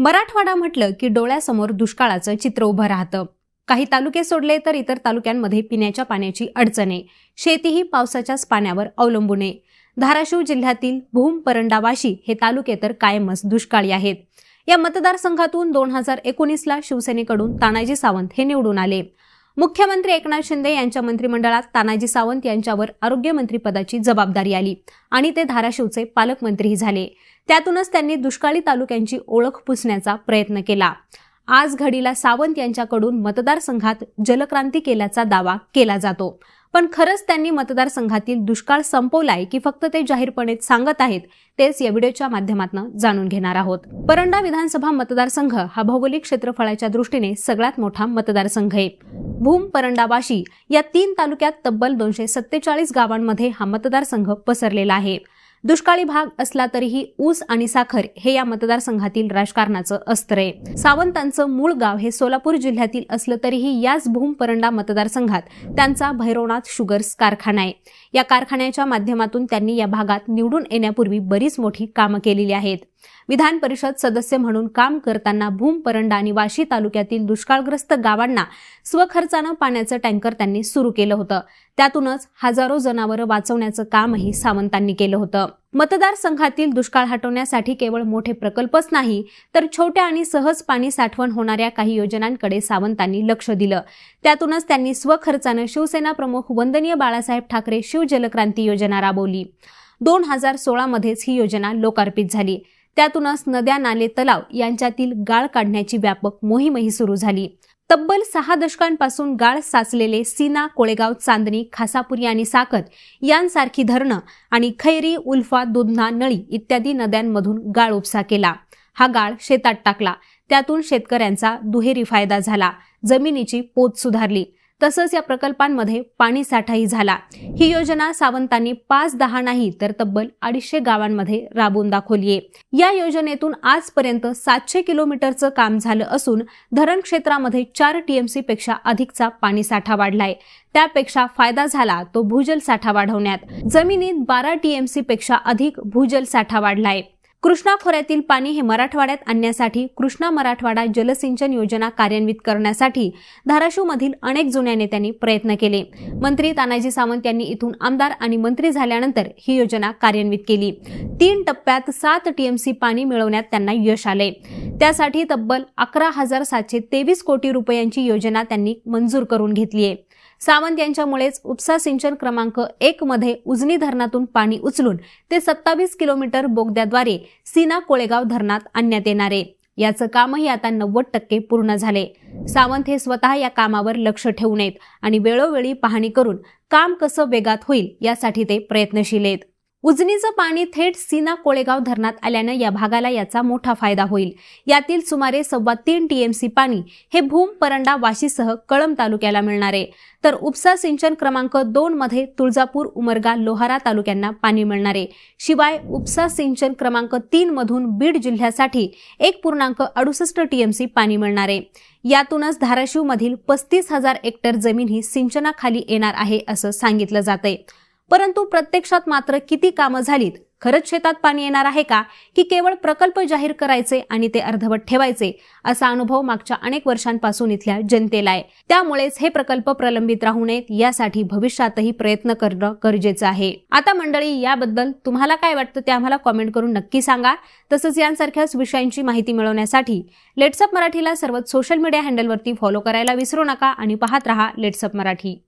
मराठवाडा म्हटलं की डोळ्यासमोर दुष्काळाचं चित्र उभं राहतं काही तालुके सोडले तर इतर तालुक्यांमध्ये पिण्याच्या पाण्याची आहे शेतीही पावसाच्याच पाण्यावर अवलंबून आहे धाराशिव जिल्ह्यातील भूम परंडावाशी हे तालुके तर कायमच दुष्काळी आहेत या मतदारसंघातून दोन हजार एकोणीसला शिवसेनेकडून तानाजी सावंत हे निवडून आले मुख्यमंत्री एकनाथ शिंदे यांच्या मंत्रिमंडळात तानाजी सावंत यांच्यावर आरोग्यमंत्रीपदाची जबाबदारी आली आणि ते धाराशिवचे पालकमंत्रीही झाले त्यातूनच त्यांनी दुष्काळी तालुक्यांची ओळख पुसण्याचा प्रयत्न केला आज घडीला सावंत यांच्याकडून मतदारसंघात जलक्रांती केल्याचा दावा केला जातो पण खरंच त्यांनी मतदारसंघातील दुष्काळ संपवलाय की फक्त ते जाहीरपणे सांगत आहेत तेच या व्हिडिओच्या माध्यमातून जाणून घेणार आहोत परंडा विधानसभा मतदारसंघ हा भौगोलिक क्षेत्रफळाच्या दृष्टीने सगळ्यात मोठा मतदारसंघ आहे भूम परंडाबाशी या तीन तालुक्यात तब्बल दोनशे सत्तेचाळीस गावांमध्ये हा मतदारसंघ पसरलेला आहे दुष्काळी भाग असला तरीही ऊस आणि साखर हे या मतदारसंघातील राजकारणाचं अस्त्र आहे सावंतांचं मूळ गाव हे सोलापूर जिल्ह्यातील असलं तरीही याच भूम परंडा मतदारसंघात त्यांचा भैरवनाथ शुगर्स कारखाना आहे या कारखान्याच्या माध्यमातून त्यांनी या भागात निवडून येण्यापूर्वी बरीच मोठी कामं केलेली आहेत विधान परिषद सदस्य म्हणून काम करताना भूम परंडा आणि वाशी तालुक्यातील दुष्काळग्रस्त गावांना स्वखर्चानं पाण्याचं टँकर त्यांनी सुरू केलं होतं त्यातूनच हजारो जनावरं वाचवण्याचं कामही सावंतांनी केलं होतं मतदारसंघातील दुष्काळ हटवण्यासाठी केवळ मोठे प्रकल्पच नाही तर छोट्या आणि सहज पाणी साठवण होणाऱ्या काही योजनांकडे सावंतांनी लक्ष दिलं त्यातूनच त्यांनी स्वखर्चानं शिवसेना प्रमुख वंदनीय बाळासाहेब ठाकरे शिवजलक्रांती योजना राबवली दोन हजार सोळामध्येच ही योजना लोकार्पित झाली त्यातूनच नद्या नाले तलाव यांच्यातील गाळ काढण्याची व्यापक मोहीमही सुरू झाली तब्बल सहा दशकांपासून गाळ साचलेले सीना कोळेगाव चांदणी खासापुरी आणि साकत यांसारखी धरणं आणि खैरी उल्फा दुधना नळी इत्यादी नद्यांमधून गाळ उपसा केला हा गाळ शेतात टाकला त्यातून शेतकऱ्यांचा दुहेरी फायदा झाला जमिनीची पोत सुधारली तसंच या प्रकल्पांमध्ये पाणी साठाही झाला ही योजना सावंतांनी पाच दहा नाही तर तब्बल अडीचशे गावांमध्ये राबून दाखवलीये या योजनेतून आजपर्यंत सातशे किलोमीटरचं काम झालं असून धरण क्षेत्रामध्ये चार टीएमसी पेक्षा अधिकचा पाणी साठा वाढलाय त्यापेक्षा फायदा झाला तो भूजल साठा वाढवण्यात जमिनीत बारा टीएमसी पेक्षा अधिक भूजल साठा वाढलाय कृष्णा खोऱ्यातील पाणी हे मराठवाड्यात आणण्यासाठी कृष्णा मराठवाडा जलसिंचन योजना कार्यान्वित करण्यासाठी धाराशिवमधील अनेक जुन्या नेत्यांनी प्रयत्न केले मंत्री तानाजी सावंत यांनी इथून आमदार आणि मंत्री झाल्यानंतर ही योजना कार्यान्वित केली तीन टप्प्यात सात टीएमसी पाणी मिळवण्यात त्यांना यश आले त्यासाठी तब्बल अकरा हजार सातशे तेवीस कोटी रुपयांची योजना त्यांनी मंजूर करून घेतली आहे सावंत यांच्यामुळेच उपसा सिंचन क्रमांक एक मध्ये उजनी धरणातून पाणी उचलून ते सत्तावीस किलोमीटर बोगद्याद्वारे सीना कोळेगाव धरणात आणण्यात येणार आहे याचं कामही आता नव्वद टक्के पूर्ण झाले सावंत हे स्वतः या कामावर लक्ष ठेवून आहेत आणि वेळोवेळी पाहणी करून काम कसं वेगात होईल यासाठी ते प्रयत्नशील आहेत उजनीचं पाणी थेट सीना कोळेगाव धरणात आल्यानं या भागाला याचा मोठा फायदा होईल यातील सुमारे सव्वा तीन टीएमसी पाणी हे भूम परंडा वाशीसह कळंब तालुक्याला मिळणार आहे तर उपसा सिंचन क्रमांक दोन मध्ये तुळजापूर उमरगा लोहारा तालुक्यांना पाणी मिळणार आहे शिवाय उपसा सिंचन क्रमांक तीन मधून बीड जिल्ह्यासाठी एक पूर्णांक अडुसष्ट टीएमसी पाणी मिळणार आहे यातूनच धाराशिवमधील पस्तीस हजार हेक्टर जमीन ही सिंचनाखाली येणार आहे असं सांगितलं जात आहे परंतु प्रत्यक्षात मात्र किती कामं झालीत खरंच शेतात पाणी येणार आहे का की केवळ प्रकल्प जाहीर करायचे आणि ते अर्धवट ठेवायचे असा अनुभव मागच्या अनेक वर्षांपासून इथल्या जनतेला आहे त्यामुळेच हे प्रकल्प प्रलंबित राहू नयेत यासाठी भविष्यातही प्रयत्न करणं गरजेचं आहे आता मंडळी याबद्दल तुम्हाला काय वाटतं ते आम्हाला कॉमेंट करून नक्की सांगा तसंच यांसारख्याच विषयांची माहिती मिळवण्यासाठी लेट्सअप मराठीला सर्वच सोशल मीडिया हँडलवरती फॉलो करायला विसरू नका आणि पाहत राहा लेट्सअप मराठी